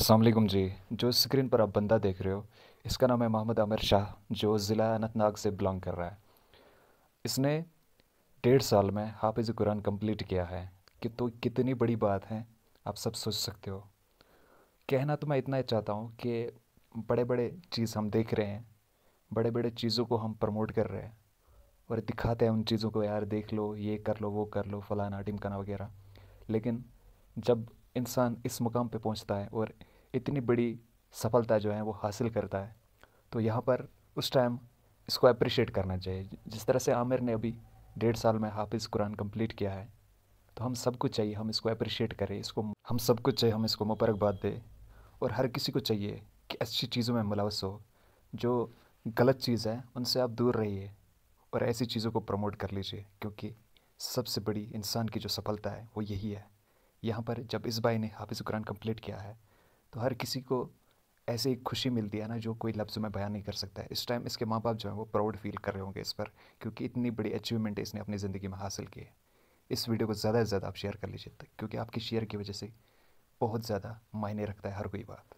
असलम जी जो स्क्रीन पर आप बंदा देख रहे हो इसका नाम है मोहम्मद आमिर शाह जो ज़िला अनंतनाग से बिलोंग कर रहा है इसने डेढ़ साल में हाफिज़ कुरान कंप्लीट किया है कि तो कितनी बड़ी बात है आप सब सोच सकते हो कहना तो मैं इतना ही चाहता हूँ कि बड़े बड़े चीज़ हम देख रहे हैं बड़े बड़े चीज़ों को हम प्रमोट कर रहे हैं और दिखाते हैं उन चीज़ों को यार देख लो ये कर लो वो कर लो फलाना टिमकाना वगैरह लेकिन जब इंसान इस मुकाम पे पहुंचता है और इतनी बड़ी सफलता जो है वो हासिल करता है तो यहाँ पर उस टाइम इसको अप्रिशिएट करना चाहिए जिस तरह से आमिर ने अभी डेढ़ साल में हाफिज़ कुरान कंप्लीट किया है तो हम सबको चाहिए हम इसको अप्रिशिएट करें इसको हम सबको चाहिए हम इसको मुबारकबाद दें और हर किसी को चाहिए कि अच्छी चीज़ों में मुलवस हो जो गलत चीज़ है उनसे आप दूर रहिए और ऐसी चीज़ों को प्रमोट कर लीजिए क्योंकि सबसे बड़ी इंसान की जो सफलता है वो यही है यहाँ पर जब इस भाई ने हाफिज़ कुरान कंप्लीट किया है तो हर किसी को ऐसे ही खुशी मिलती है ना जो कोई लफ्ज़ में बयान नहीं कर सकता है इस टाइम इसके माँ बाप जो हैं वो प्राउड फील कर रहे होंगे इस पर क्योंकि इतनी बड़ी अचीवमेंट इसने अपनी ज़िंदगी में हासिल की है इस वीडियो को ज़्यादा से ज़्यादा आप शेयर कर लीजिए क्योंकि आपकी शेयर की वजह से बहुत ज़्यादा मायने रखता है हर कोई बात